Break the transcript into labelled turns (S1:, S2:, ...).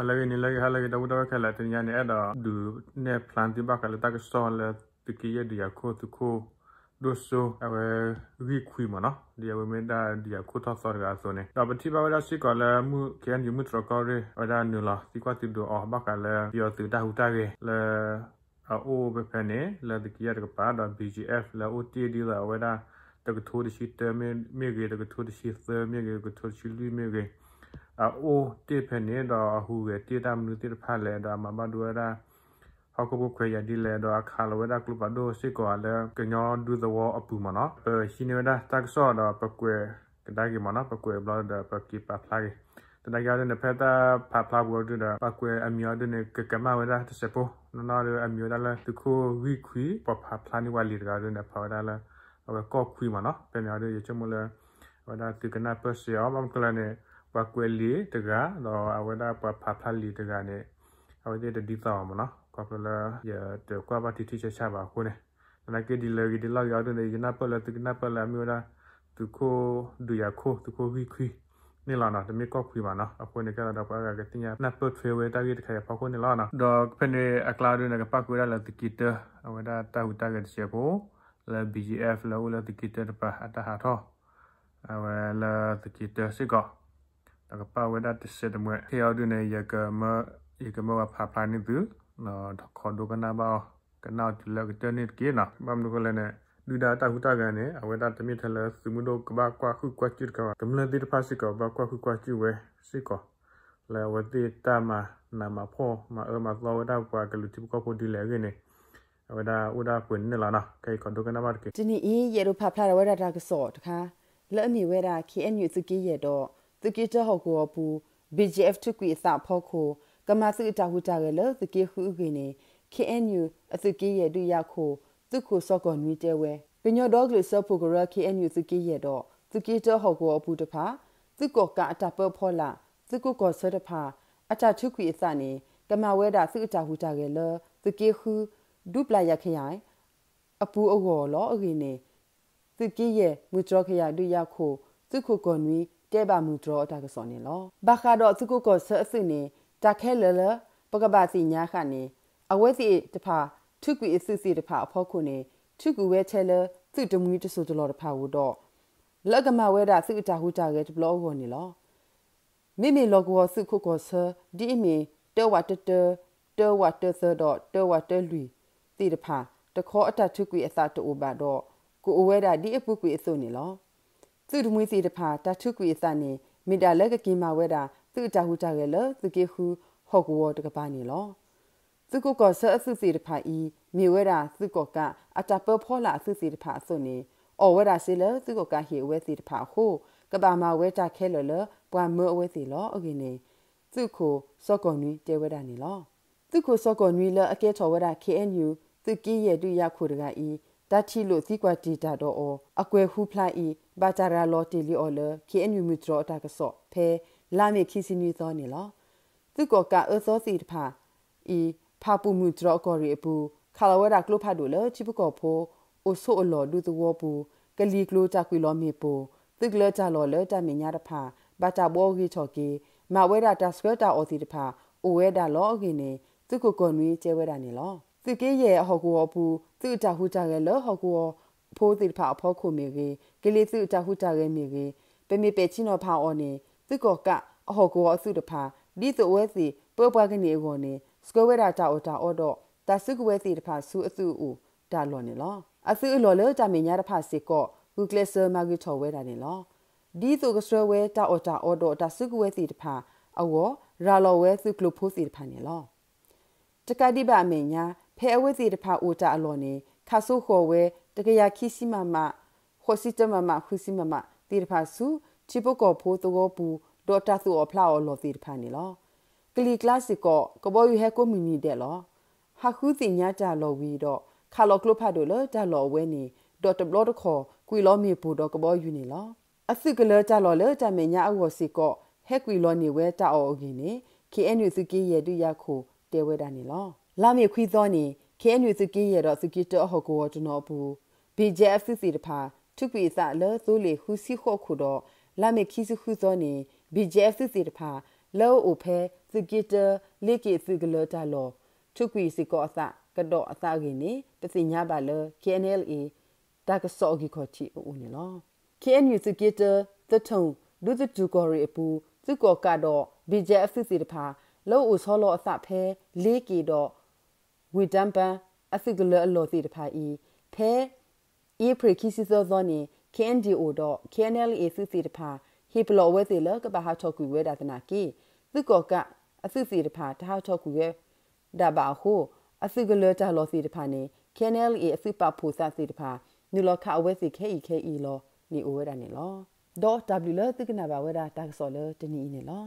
S1: అలాగే నీలాగే అలాగే డబ్బు డబ్బు కల తిని ఎడ డు నే ప్లాన్ తి బాక ల తక సోల తికి ఎ దియా కో తు కో డు సో అవే వి కుయి మన దియా వె మెదా దియా కో తా సోర్ గా సో నే డబ్బు తి బావలా సి కల ము కెన్ యు ము ట్రో కో రే అదా ను లా తి క్వా తి డు ఆ బాక ల యో తు దా హు తా గే ల အိုးပဲဖနေလာဒကီရကပါဒါ BGF လာ OT ဒီလာဝဲတာတကထိုးတရှိတမေမြေကြီးတကထိုးတရှိသမေကြီးကထိုးရှိလူမြေကြီးအိုတေဖနေတော့ဟူရဲ့တေတာမလူတေဖာလဲတော့မမဒွေရာဟောက်ကဘခွေရဒီလဲတော့အခါလဝဒကလပဒိုစိကောလဲကညောဒူသဝအပူမနော်ပရှိနေဒတက်ဆောတော့ပကွေကဒါကီမနော်ပကွေဘလော့ဒါပကီပပလိုက်တနကြတဲ့နဖက်တာဖဖလာဘောတူတာပကွယ်အမျိုးတဲ့ကကမဝရတစပိုနော်နော်အမျိုးတလားတခုဝီခွီပဖဖလာနီဝလီတကားတဲ့နဖဝရလားဟောကောခွီမနော်ပြန်ရတဲ့ရချမလဲဝဒါတိကနာပစီအောင်မကလနဲ့ပကွယ်လီတကတော့အဝဒပဖဖလီတကနဲ့အဝဒတဒီသောမနော်ကွာပလာရတကွာပါတီတီချာပါခုနဲ့နာကေဒီလေဒီလောက်ရောက်တဲ့ရနာပလတကနာပလအမျိုးသားသူကိုဒူရခိုသူကိုဝီခွီနေလာနာတမီကောက်ခွေပါနော်အပွင့်နေကြတော့ပါကကတင်ရနပ်ပတ်ဖေဝဲတာကြီးတခါရပေါခွနေလာနာဒေါဖနေအကလာဒုနေကပကွေရလာတကီတအဝဒတာဟူတာကတချေကိုလာ BGF လောလာတကီတပါအတဟာတော့အဝလာတကီတစစ်ကောတကပါဝဒတစ်ဆက်တမွဲခေယောဒုနေယကမယကမဝဖာဖာနိဒုနော်ခေါ်ဒုကနာဘောကနာတလကတနစ်ကေနာမမ်နုကလနဲ့ဒူဒါတခုတကန်နဲ့အဝဒတမစ်ထလစုမှုတို့ကဘာကွာခုကွာချစ်ကကမလတိတဖာစိကဘာကွာခုကွာချစ်ဝဲစိကောလဲဝတိတမနာမဖောမအမသောဝဒကွာကလူတိကောပိုဒီလဲကနေဝဒဝဒပွင့်နလာနာကေကဒုကနာမတ်ကေဒီနီ
S2: ယေရူဖာဖလာဝဒတာကဆော့တခါလဲအမီဝဲတာ KNU စကီရတော့သကိတဟောကိုပူ BGF တကွေစာဖောခိုကမဆုအတဟုတရလသကိခုကိနေ KNU အသကိရဲ့ဒုရခိုသူခုစောကောနွေတဲဝဲပညောဒေါဂလစဖိုကရ KNU သကိရဲ့တော့သကိတဟောကိုပူတဖာသူကောကအတပဖောလာသူကုကောဆတဖာအတထုခွေစာနေကမဝဲတာသုအတဟုတရလသကိခုဒုပလာရခရိုင်အပူအော်လောအကိနေသကိရဲ့ငွေကြောခရဒုရခိုသူခုကောနွေတဲဘာမူဒရောတာကစောနေလောဘာခါတော့သူကကိုဆအစနေတခဲလလပကဘာစီညာခနေအဝဲစီတဖာသူကွီအစစ်စီတဖာအဖို့ခုနေသူကူဝဲချဲလသူတမူတဆူတလော်တဖာဝတော့လကမဝဲတာစုအတာဟုတာကဲဘလော့ကိုနေလောမိမိလော်ကောစုခုကောဆဒီအမီတောဝတ်တတောဝတ်တဆဒတောဝတ်တလူတိတဖာတခေါ်အတတ်ထုကွေအစတူဘာတော့ကိုအဝဲတာဒီအပုကွေအစုံနေလောသူဒမွေစီတဖာတထုကွေသနေမိတာလက်ကကင်မာဝဲတာသူအတဟူကြရဲ့လသူကေဟူဟော့ကောတကပါနေလောသူကကဆအဆုစီတဖာဤမြေဝဲတာသူကကအတပဖောလာအဆုစီတဖာအစွနေအော်ဝဲတာစီလသူကကဟေဝဲစီတဖာဟိုကပါမာဝဲတာခဲလလပွာမောဝဲစီလောအကင်းနေသူကိုစော့ကွန်နီတဲဝဲတာနေလောသူကိုစော့ကွန်နီလအကဲထော်ဝဲတာ KNU သူကီရဲ့တူရခုတကဤတတ်ချီလို့စီကွာတီတာတော့အကွယ်ဟူဖလိုက်ဤဘာတာရာလော်တီလီအော်လကေအန်ယူမီထရတာကဆော့ဖဲလာမေခီစီနီသောနေလောသူကောကအသောစီတဖာဤဖာပူမူထရကော်ရီအပူခါလဝဲတာကလုဖတ်တို့လချိပကောဖိုအိုဆိုအလော်ဒူသဝပူကလီကလိုတာကွီလောမေပူသူကလကြလော်လတမင်ညာတဖာဘာတာဘောဂီချော်ကေမဝဲတာတာစကွဲတာအော်စီတဖာအိုဝဲတာလောအကင်းနေသူကောကွန်ဝီကျဲဝဲတာနေလောသူကေရဲ့ဟော်ကူအပူသူအတာဟူကြရဲ့လောဟော်ကူအော်ဖိုးတိဖာအဖို့ခုမီကေကလေးစုတဟုတရဲမီကေပေမေပေချင်းတော့ဖာအော်နေသူကောကအဟောကောအစုတဖာဒီစဝဲစီပွဲပွားကနေကောနေစကောဝဲတာတာအော်တာအော်တော့တဆုကဝဲစီတဖာစုအစုအူဒါလော်နေလောအစုအလော်လဲကြမညာတဖာစီကောဂူကလဆာမာဂီထော်ဝဲတာနေလောဒီဆိုကဆွဲဝဲတာအော်တာအော်တော့တဆုကဝဲစီတဖာအဝော်ရာလော်ဝဲစုကလိုဖိုးစီတဖာနေလောတကတိပအမေညာဖဲအဝဲစီတဖာအိုတာအလော်နေခါဆုခေါ်ဝဲတကယ်ရခီစီမမခိုစီတမမခူစီမမတီရဖာစုချိပုကောဖိုးတောပူဒေါ်တာသူအဖလာအလော်တီရဖာနေလောကလီကလစစ်ကောကဘောယူဟဲကိုမီနီတဲ့လောဟာခုစီညာကြလောဝီတော့ခါလောကလဖတ်တို့လောကြလောဝဲနေဒေါ်တဘလောတခေါ်ကွီလောမီပူတော့ကဘောယူနေလော အစုကလောကြလောလောကြမေညာအဝစီကောဟဲကွီလောနေဝဲတအော်အကင်းနေ KNU စုကီရဲ့တူရခိုတဲဝဲတာနေလော လာမီခွီသောနေ KNU စကီရတော့စကီတော့ဟကိုတော့နော်ဘူး BJFCC တဖာသူပိစလဲဆိုလေဟူစီခေါခုတော့လာမေခီစခုစောနေ BJFCC တဖာလောအိုဖဲစကီတလေကီစကလတာလောသူပိစကောအစကတော့အစကြီးနေပစိညာပါလဲ KNLA တာကစောကြီးခေါ်ချီဦးနေလော KNU စကီတသထုံဒုဇတူကောရီအပူသူကောကတော့ BJFCC တဖာလောအိုဆောလောအစဖဲလေကီတော့ဝီတမ်ပန်အစစ်ကလအလောစီတဖာဤဖဲဤပရခိစီဇောဇောနီ KNDO တော့ KNLA စစ်စီတဖာဟီပလောဝဲစီလကပဟာထောက်ကူဝဲဒါသနာကီသူကောကအစစ်စီတဖာတဟာထောက်ကူဝဲဒါဘာဟုအစစ်ကလတလောစီတဖာနေ KNLA အစစ်ပဖို့စစီတဖာနူလခအဝဲစီခဲဤခဲဤလောနေအိုဝဲဒါနေလောဒေါ် W လသကနာဘာဝဲဒါတက်ဆော်လတနီနေလော